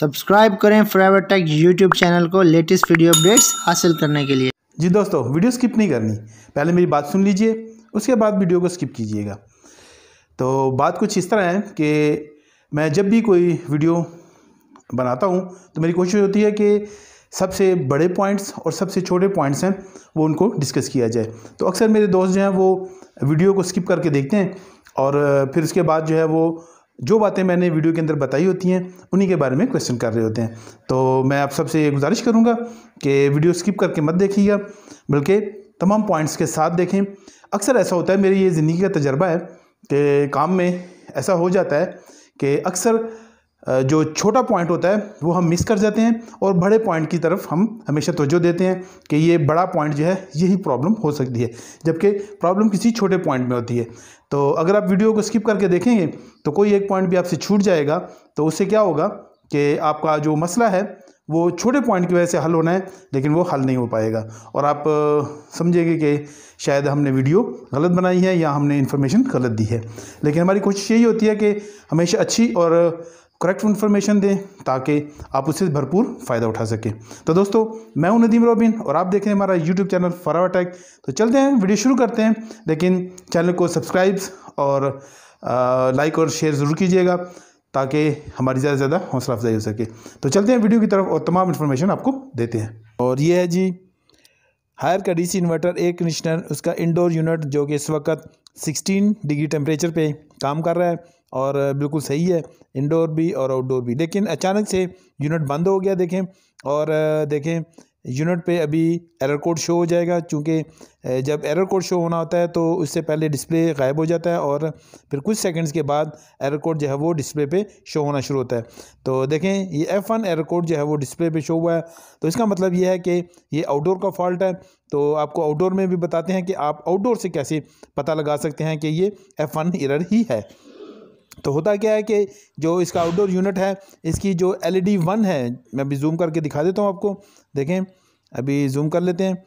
subscribe करें फ्राइवर tech YouTube channel को लेटेस्ट वीडियो अपडेट्स हासिल करने के लिए जी दोस्तों वीडियो स्किप नहीं करनी पहले मेरी बात सुन लीजिए उसके बाद वीडियो को स्किप कीजिएगा तो बात कुछ इस तरह है कि मैं जब भी कोई वीडियो बनाता हूँ तो मेरी कोशिश होती है कि सबसे बड़े पॉइंट्स और सबसे छोटे पॉइंट्स हैं वो उनको डिस्कस किया जाए तो अक्सर मेरे दोस्त जो हैं वो वीडियो को स्किप करके देखते हैं और फिर उसके बाद जो है वो जो बातें मैंने वीडियो के अंदर बताई होती हैं उन्हीं के बारे में क्वेश्चन कर रहे होते हैं तो मैं आप सबसे ये गुजारिश करूँगा कि वीडियो स्किप करके मत देखिएगा बल्कि तमाम पॉइंट्स के साथ देखें अक्सर ऐसा होता है मेरी ये ज़िंदगी का तजर्बा है कि काम में ऐसा हो जाता है कि अक्सर जो छोटा पॉइंट होता है वो हम मिस कर जाते हैं और बड़े पॉइंट की तरफ हम हमेशा तोज्जो देते हैं कि ये बड़ा पॉइंट जो है यही प्रॉब्लम हो सकती है जबकि प्रॉब्लम किसी छोटे पॉइंट में होती है तो अगर आप वीडियो को स्किप करके देखेंगे तो कोई एक पॉइंट भी आपसे छूट जाएगा तो उससे क्या होगा कि आपका जो मसला है वो छोटे पॉइंट की वजह से हल होना है लेकिन वो हल नहीं हो पाएगा और आप समझेंगे कि शायद हमने वीडियो गलत बनाई है या हमने इन्फॉर्मेशन गलत दी है लेकिन हमारी कोशिश यही होती है कि हमेशा अच्छी और करेक्ट इन्फॉर्मेशन दें ताकि आप उससे भरपूर फ़ायदा उठा सकें तो दोस्तों मैं हूं नदीम रोबिन और आप देख रहे हैं हमारा यूट्यूब चैनल फरावा टैक तो चलते हैं वीडियो शुरू करते हैं लेकिन चैनल को सब्सक्राइब और लाइक और शेयर ज़रूर कीजिएगा ताकि हमारी ज़्यादा से ज़्यादा हौसला अफजाई हो सके तो चलते हैं वीडियो की तरफ और तमाम इन्फॉर्मेशन आपको देते हैं और ये है जी हायर का डीसी इन्वर्टर एयर कंडीशनर उसका इंडोर यूनिट जो कि इस वक्त 16 डिग्री टेम्परेचर पे काम कर रहा है और बिल्कुल सही है इंडोर भी और आउटडोर भी लेकिन अचानक से यूनिट बंद हो गया देखें और देखें यूनिट पे अभी एरर कोड शो हो जाएगा क्योंकि जब एरर कोड शो होना होता है तो उससे पहले डिस्प्ले गायब हो जाता है और फिर कुछ सेकंड्स के बाद एरर कोड जो है वो डिस्प्ले पे शो होना शुरू होता है तो देखें ये एफ़ वन एरर कोड जो है वो डिस्प्ले पे शो हुआ है तो इसका मतलब ये है कि ये आउटडोर का फॉल्ट है तो आपको आउटडोर में भी बताते हैं कि आप आउटडोर से कैसे पता लगा सकते हैं कि ये एफ़ वन एरर ही है तो होता क्या है कि जो इसका आउटडोर यूनिट है इसकी जो एल ई वन है मैं अभी जूम करके दिखा देता हूँ आपको देखें अभी जूम कर लेते हैं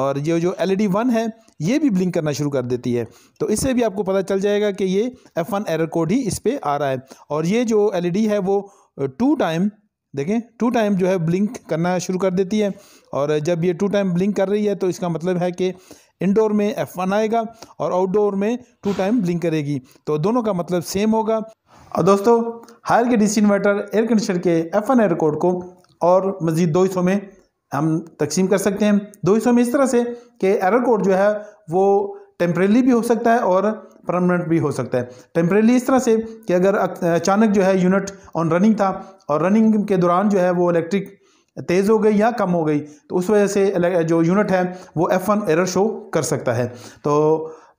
और ये जो एल ई वन है ये भी ब्लिंक करना शुरू कर देती है तो इससे भी आपको पता चल जाएगा कि ये एफ़ वन एरर कोड ही इस पर आ रहा है और ये जो एल है वो टू टाइम देखें टू टाइम जो है ब्लिंक करना शुरू कर देती है और जब ये टू टाइम ब्लिंक कर रही है तो इसका मतलब है कि इंडोर में एफ वन आएगा और आउटडोर में टू टाइम ब्लिंक करेगी तो दोनों का मतलब सेम होगा और दोस्तों हायर के डीसी इन्वर्टर एयर कंडीशनर के एफ वन एयर कोड को और मज़ीद दो हिस्सों में हम तकसीम कर सकते हैं दो हिस्सों में इस तरह से कि एरर कोड जो है वो टेम्परेली भी हो सकता है और परमानेंट भी हो सकता है टेम्परेली इस तरह से कि अगर अचानक जो है यूनिट ऑन रनिंग था और रनिंग के दौरान जो है वो इलेक्ट्रिक तेज़ हो गई या कम हो गई तो उस वजह से जो यूनिट है वो एफ़ वन एरर शो कर सकता है तो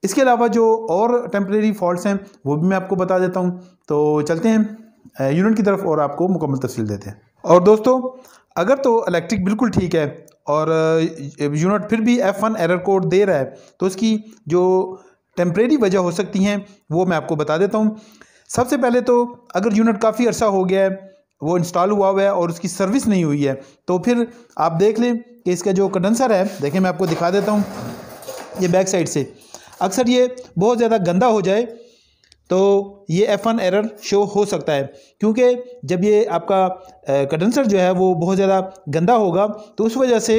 इसके अलावा जो और टेम्प्रेरी फॉल्ट हैं वो भी मैं आपको बता देता हूँ तो चलते हैं यूनिट की तरफ और आपको मुकम्मल तफसील देते हैं और दोस्तों अगर तो इलेक्ट्रिक बिल्कुल ठीक है और यूनिट फिर भी एफ़ वन एरर कोड दे रहा है तो उसकी जो टेम्प्रेरी वजह हो सकती हैं वो मैं आपको बता देता हूँ सबसे पहले तो अगर यूनिट काफ़ी अर्सा हो गया है वो इंस्टॉल हुआ हुआ है और उसकी सर्विस नहीं हुई है तो फिर आप देख लें कि इसका जो कंडेंसर है देखें मैं आपको दिखा देता हूँ ये बैक साइड से अक्सर ये बहुत ज़्यादा गंदा हो जाए तो ये एफ़ वन एरर शो हो सकता है क्योंकि जब ये आपका कंडेंसर जो है वो बहुत ज़्यादा गंदा होगा तो उस वजह से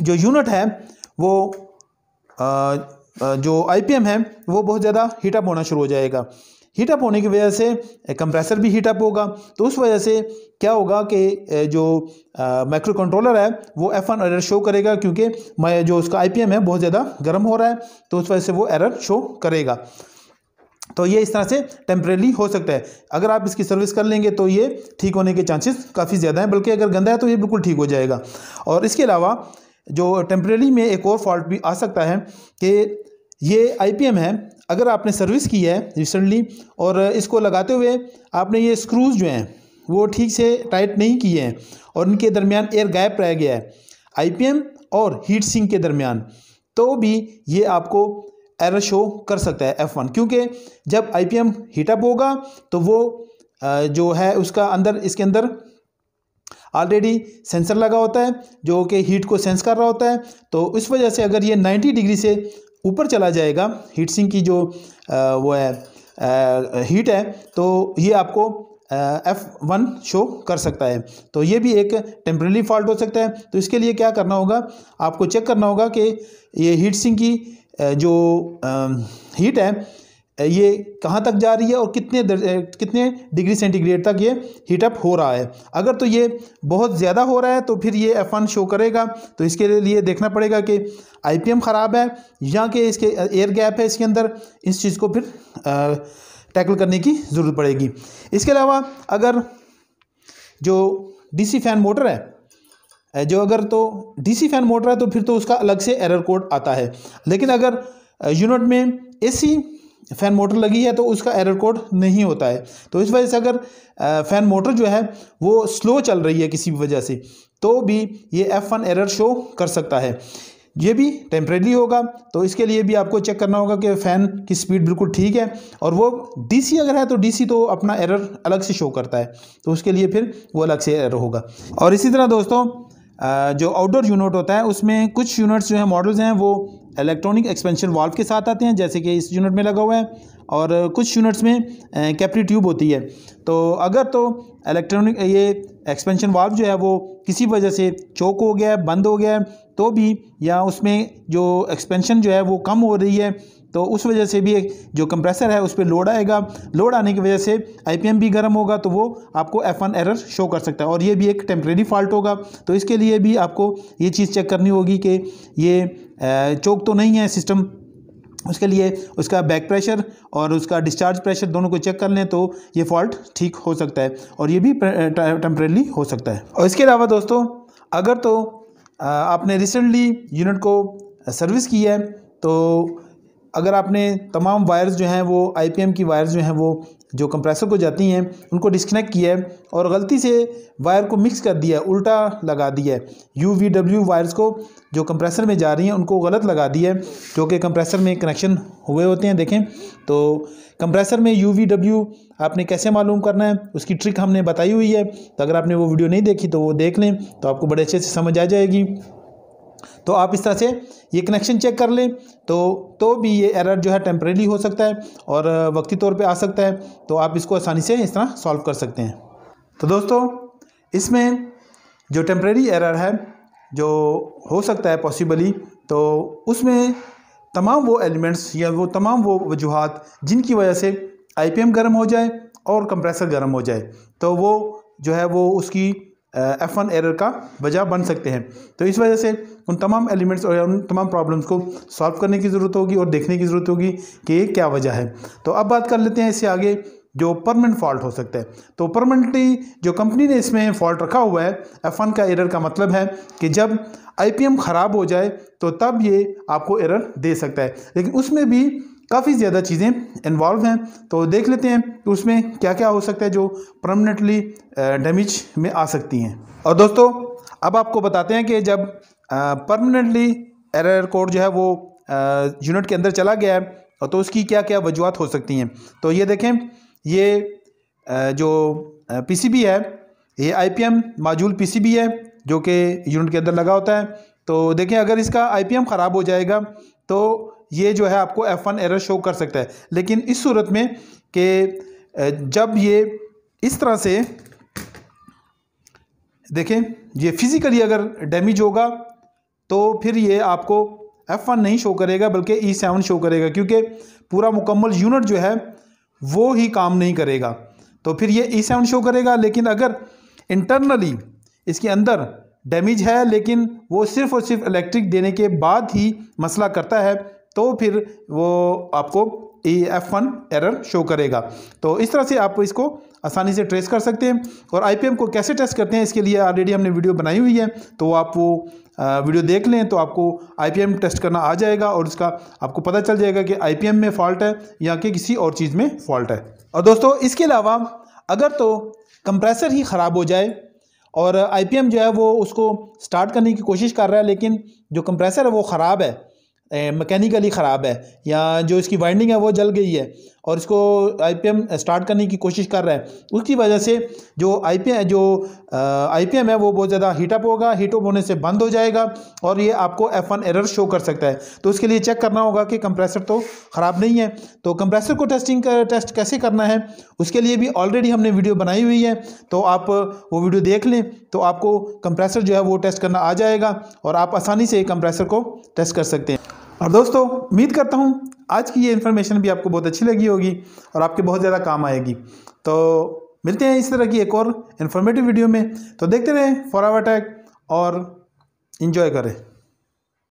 जो यूनिट है वो आ, जो आई है वो बहुत ज़्यादा हीटअप होना शुरू हो जाएगा हीटअप होने की वजह से कंप्रेसर भी हीटअप होगा तो उस वजह से क्या होगा कि जो माइक्रो कंट्रोलर है वो एफ वन एरर शो करेगा क्योंकि जो उसका आई है बहुत ज़्यादा गर्म हो रहा है तो उस वजह से वो एरर शो करेगा तो ये इस तरह से टेम्परेली हो सकता है अगर आप इसकी सर्विस कर लेंगे तो ये ठीक होने के चांसेस काफ़ी ज़्यादा हैं बल्कि अगर गंदा है तो ये बिल्कुल ठीक हो जाएगा और इसके अलावा जो टेम्प्रेरी में एक और फॉल्ट भी आ सकता है कि ये आईपीएम है अगर आपने सर्विस की है रिसेंटली और इसको लगाते हुए आपने ये स्क्रूज जो हैं वो ठीक से टाइट नहीं किए हैं और इनके दरमियान एयर गैप रह गया है आईपीएम और हीट सिंक के दरमियान तो भी ये आपको एरर शो कर सकता है एफ़ वन क्योंकि जब आई पी एम हीटअप होगा तो वो जो है उसका अंदर इसके अंदर ऑलरेडी सेंसर लगा होता है जो कि हीट को सेंस कर रहा होता है तो इस वजह से अगर ये 90 डिग्री से ऊपर चला जाएगा हीट सिंक की जो आ, वो है आ, हीट है तो ये आपको एफ़ वन शो कर सकता है तो ये भी एक टेम्प्रेरी फॉल्ट हो सकता है तो इसके लिए क्या करना होगा आपको चेक करना होगा कि ये हीट सिंक की जो आ, हीट है ये कहाँ तक जा रही है और कितने कितने डिग्री सेंटीग्रेड तक ये हीटअप हो रहा है अगर तो ये बहुत ज़्यादा हो रहा है तो फिर ये एफ वन शो करेगा तो इसके लिए देखना पड़ेगा कि आई ख़राब है या कि इसके एयर गैप है इसके अंदर इस चीज़ को फिर टैकल करने की ज़रूरत पड़ेगी इसके अलावा अगर जो डीसी फैन मोटर है जो अगर तो डीसी फैन मोटर है तो फिर तो उसका अलग से एरर कोड आता है लेकिन अगर यूनिट में एसी फ़ैन मोटर लगी है तो उसका एरर कोड नहीं होता है तो इस वजह से अगर फ़ैन मोटर जो है वो स्लो चल रही है किसी भी वजह से तो भी ये एफ़ वन एरर शो कर सकता है ये भी टेम्परेली होगा तो इसके लिए भी आपको चेक करना होगा कि फ़ैन की स्पीड बिल्कुल ठीक है और वो डीसी अगर है तो डीसी तो अपना एरर अलग से शो करता है तो उसके लिए फिर वो अलग से एरर होगा और इसी तरह दोस्तों जो आउटडोर यूनिट होता है उसमें कुछ यूनिट्स जो है मॉडल्स हैं वो इलेक्ट्रॉनिक एक्सपेंशन वाल्व के साथ आते हैं जैसे कि इस यूनिट में लगा हुआ है और कुछ यूनिट्स में कैपरी ट्यूब होती है तो अगर तो इलेक्ट्रॉनिक ये एक्सपेंशन वाल्व जो है वो किसी वजह से चौक हो गया बंद हो गया तो भी या उसमें जो एक्सपेंशन जो है वो कम हो रही है तो उस वजह से भी एक जो कंप्रेसर है उस पर लोड आएगा लोड आने की वजह से आई भी गर्म होगा तो वो आपको एफ एरर शो कर सकता है और ये भी एक टेम्प्रेरी फॉल्ट होगा तो इसके लिए भी आपको ये चीज़ चेक करनी होगी कि ये चौक तो नहीं है सिस्टम उसके लिए उसका बैक प्रेशर और उसका डिस्चार्ज प्रेशर दोनों को चेक कर लें तो ये फॉल्ट ठीक हो सकता है और ये भी टेम्परेली हो सकता है और इसके अलावा दोस्तों अगर तो आपने रिसेंटली यूनिट को सर्विस किया है तो अगर आपने तमाम वायर्स जो हैं वो आई की वायर्स जो हैं वो जो कंप्रेसर को जाती हैं उनको डिस्कनेक्ट किया है और गलती से वायर को मिक्स कर दिया है उल्टा लगा दिया है यू वी डब्ल्यू वायर्स को जो कंप्रेसर में जा रही हैं उनको गलत लगा दिया है जो कि कंप्रेसर में कनेक्शन हुए होते हैं देखें तो कंप्रेसर में यू वी डब्ल्यू आपने कैसे मालूम करना है उसकी ट्रिक हमने बताई हुई है तो अगर आपने वो वीडियो नहीं देखी तो वो देख लें तो आपको बड़े अच्छे से समझ आ जाएगी तो आप इस तरह से ये कनेक्शन चेक कर लें तो तो भी ये एरर जो है टेम्परेली हो सकता है और वक्ती तौर पे आ सकता है तो आप इसको आसानी से इस तरह सॉल्व कर सकते हैं तो दोस्तों इसमें जो टेम्प्रेरी एरर है जो हो सकता है पॉसिबली तो उसमें तमाम वो एलिमेंट्स या वो तमाम वो वजूहत जिनकी वजह से एम गर्म हो जाए और कंप्रेसर गर्म हो जाए तो वो जो है वो उसकी एफ वन एरर का वजह बन सकते हैं तो इस वजह से उन तमाम एलिमेंट्स और उन तमाम प्रॉब्लम्स को सॉल्व करने की ज़रूरत होगी और देखने की ज़रूरत होगी कि ये क्या वजह है तो अब बात कर लेते हैं इससे आगे जो परमानेंट फॉल्ट हो सकता है तो परमानेंटली जो कंपनी ने इसमें फॉल्ट रखा हुआ है एफ वन का एरर का मतलब है कि जब आई पी एम ख़राब हो जाए तो तब ये आपको एरर दे सकता है लेकिन उसमें भी काफ़ी ज़्यादा चीज़ें इन्वॉल्व हैं तो देख लेते हैं कि उसमें क्या क्या हो सकता है जो परमानेंटली डैमेज में आ सकती हैं और दोस्तों अब आपको बताते हैं कि जब परमानेंटली एरर कोड जो है वो यूनिट के अंदर चला गया है तो उसकी क्या क्या वजूहत हो सकती हैं तो ये देखें ये जो पीसीबी है ये आईपीएम माजूल पी है जो कि यूनिट के अंदर लगा होता है तो देखें अगर इसका आईपीएम ख़राब हो जाएगा तो ये जो है आपको एफ़ वन एरर शो कर सकता है लेकिन इस सूरत में कि जब ये इस तरह से देखें ये फिज़िकली अगर डैमेज होगा तो फिर ये आपको एफ़ वन नहीं शो करेगा बल्कि ई सेवन शो करेगा क्योंकि पूरा मुकम्मल यूनिट जो है वो ही काम नहीं करेगा तो फिर ये ई सेवन शो करेगा लेकिन अगर इंटरनली इसके अंदर डैमेज है लेकिन वो सिर्फ़ और सिर्फ इलेक्ट्रिक देने के बाद ही मसला करता है तो फिर वो आपको E F one error show करेगा तो इस तरह से आप इसको आसानी से ट्रेस कर सकते हैं और आई को कैसे टेस्ट करते हैं इसके लिए ऑलरेडी हमने वीडियो बनाई हुई है तो आप वो वीडियो देख लें तो आपको आई टेस्ट करना आ जाएगा और इसका आपको पता चल जाएगा कि आई में फॉल्ट है या कि किसी और चीज़ में फॉल्ट है और दोस्तों इसके अलावा अगर तो कंप्रेसर ही ख़राब हो जाए और आई जो है वो उसको स्टार्ट करने की कोशिश कर रहा है लेकिन जो कंप्रेसर है वो ख़राब है मैकेनिकली ख़राब है या जो इसकी वाइंडिंग है वो जल गई है और इसको आईपीएम स्टार्ट करने की कोशिश कर रहा है उसकी वजह से जो आई पी जो आईपीएम है वो बहुत ज़्यादा हीटअप होगा हीटअप होने से बंद हो जाएगा और ये आपको एफ वन एरर शो कर सकता है तो उसके लिए चेक करना होगा कि कंप्रेसर तो ख़राब नहीं है तो कंप्रेसर को टेस्टिंग कर, टेस्ट कैसे करना है उसके लिए भी ऑलरेडी हमने वीडियो बनाई हुई है तो आप वो वीडियो देख लें तो आपको कंप्रेसर जो है वो टेस्ट करना आ जाएगा और आप आसानी से कंप्रेसर को टेस्ट कर सकते हैं और दोस्तों उम्मीद करता हूँ आज की ये इन्फॉर्मेशन भी आपको बहुत अच्छी लगी होगी और आपके बहुत ज़्यादा काम आएगी तो मिलते हैं इस तरह की एक और इन्फॉर्मेटिव वीडियो में तो देखते रहें फॉर आवर टैक और इन्जॉय करें